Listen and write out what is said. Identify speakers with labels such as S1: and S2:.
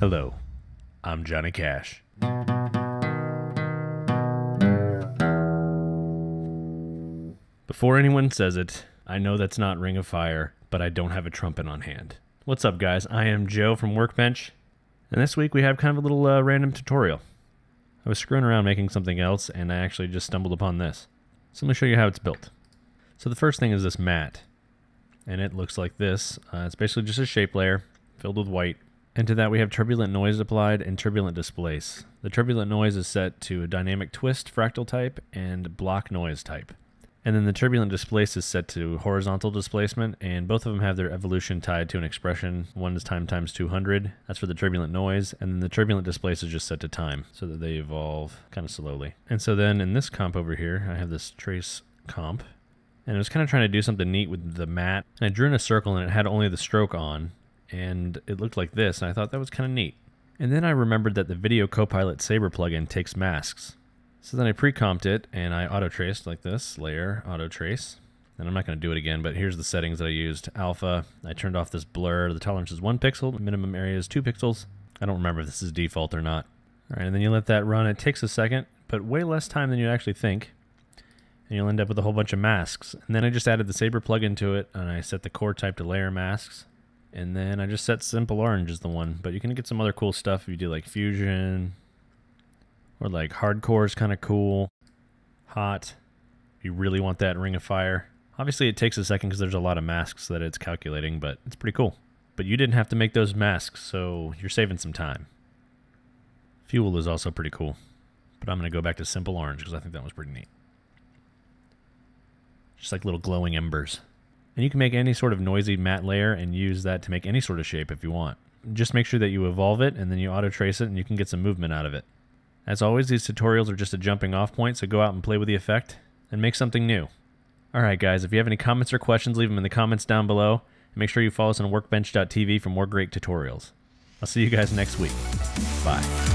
S1: Hello, I'm Johnny Cash. Before anyone says it, I know that's not Ring of Fire, but I don't have a trumpet on hand. What's up, guys? I am Joe from Workbench, and this week we have kind of a little uh, random tutorial. I was screwing around making something else, and I actually just stumbled upon this. So let me show you how it's built. So the first thing is this mat, and it looks like this. Uh, it's basically just a shape layer filled with white and to that we have turbulent noise applied and turbulent displace. The turbulent noise is set to a dynamic twist fractal type and block noise type. And then the turbulent displace is set to horizontal displacement, and both of them have their evolution tied to an expression. One is time times 200, that's for the turbulent noise, and then the turbulent displace is just set to time so that they evolve kind of slowly. And so then in this comp over here, I have this trace comp, and I was kind of trying to do something neat with the mat. And I drew in a circle and it had only the stroke on, and it looked like this, and I thought that was kind of neat. And then I remembered that the Video Copilot Saber plugin takes masks. So then I pre-comped it, and I auto-traced like this, layer, auto-trace. And I'm not going to do it again, but here's the settings that I used. Alpha, I turned off this blur, the tolerance is 1 pixel, minimum area is 2 pixels. I don't remember if this is default or not. All right, and then you let that run. It takes a second, but way less time than you'd actually think and you'll end up with a whole bunch of masks. And then I just added the Saber plugin to it, and I set the core type to layer masks. And then I just set Simple Orange as the one, but you can get some other cool stuff if you do like Fusion or like Hardcore is kind of cool. Hot, if you really want that Ring of Fire. Obviously it takes a second because there's a lot of masks that it's calculating, but it's pretty cool. But you didn't have to make those masks, so you're saving some time. Fuel is also pretty cool, but I'm going to go back to Simple Orange because I think that was pretty neat. Just like little glowing embers. And you can make any sort of noisy matte layer and use that to make any sort of shape if you want. Just make sure that you evolve it and then you auto trace it and you can get some movement out of it. As always, these tutorials are just a jumping off point, so go out and play with the effect and make something new. Alright guys, if you have any comments or questions, leave them in the comments down below. And make sure you follow us on workbench.tv for more great tutorials. I'll see you guys next week. Bye.